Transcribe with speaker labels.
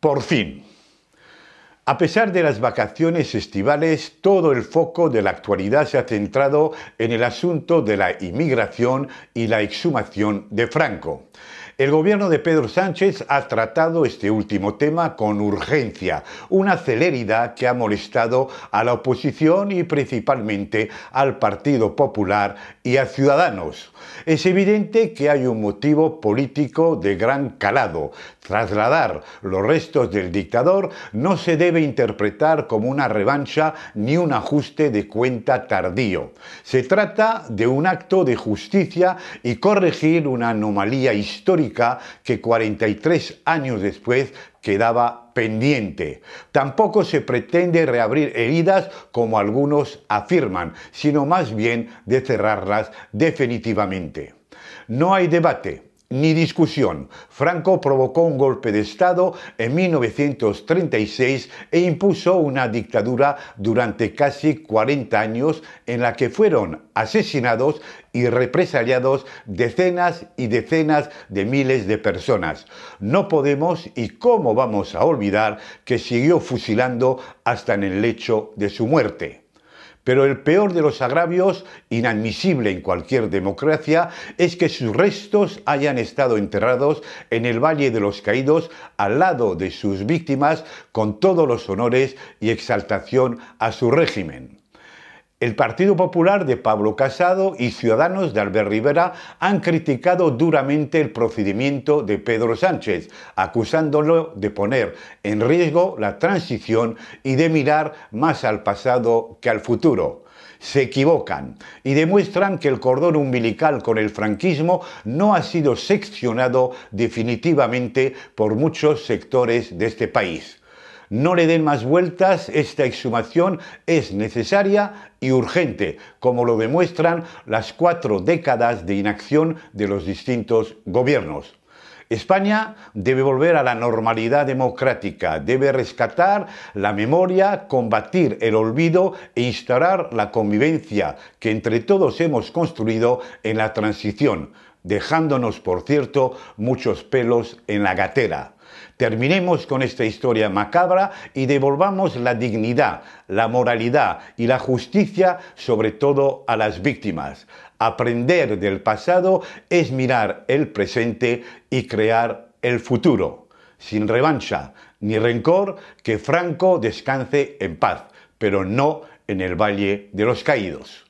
Speaker 1: Por fin. A pesar de las vacaciones estivales, todo el foco de la actualidad se ha centrado en el asunto de la inmigración y la exhumación de Franco. El gobierno de Pedro Sánchez ha tratado este último tema con urgencia, una celeridad que ha molestado a la oposición y principalmente al Partido Popular y a Ciudadanos. Es evidente que hay un motivo político de gran calado. Trasladar los restos del dictador no se debe interpretar como una revancha ni un ajuste de cuenta tardío. Se trata de un acto de justicia y corregir una anomalía histórica que 43 años después quedaba pendiente. Tampoco se pretende reabrir heridas como algunos afirman, sino más bien de cerrarlas definitivamente. No hay debate, ni discusión. Franco provocó un golpe de Estado en 1936 e impuso una dictadura durante casi 40 años en la que fueron asesinados y represaliados decenas y decenas de miles de personas. No podemos y cómo vamos a olvidar que siguió fusilando hasta en el lecho de su muerte. Pero el peor de los agravios, inadmisible en cualquier democracia, es que sus restos hayan estado enterrados en el Valle de los Caídos al lado de sus víctimas con todos los honores y exaltación a su régimen. El Partido Popular de Pablo Casado y Ciudadanos de Albert Rivera han criticado duramente el procedimiento de Pedro Sánchez, acusándolo de poner en riesgo la transición y de mirar más al pasado que al futuro se equivocan y demuestran que el cordón umbilical con el franquismo no ha sido seccionado definitivamente por muchos sectores de este país. No le den más vueltas, esta exhumación es necesaria y urgente, como lo demuestran las cuatro décadas de inacción de los distintos gobiernos. España debe volver a la normalidad democrática, debe rescatar la memoria, combatir el olvido e instaurar la convivencia que entre todos hemos construido en la transición dejándonos, por cierto, muchos pelos en la gatera. Terminemos con esta historia macabra y devolvamos la dignidad, la moralidad y la justicia, sobre todo a las víctimas. Aprender del pasado es mirar el presente y crear el futuro. Sin revancha ni rencor, que Franco descanse en paz, pero no en el Valle de los Caídos.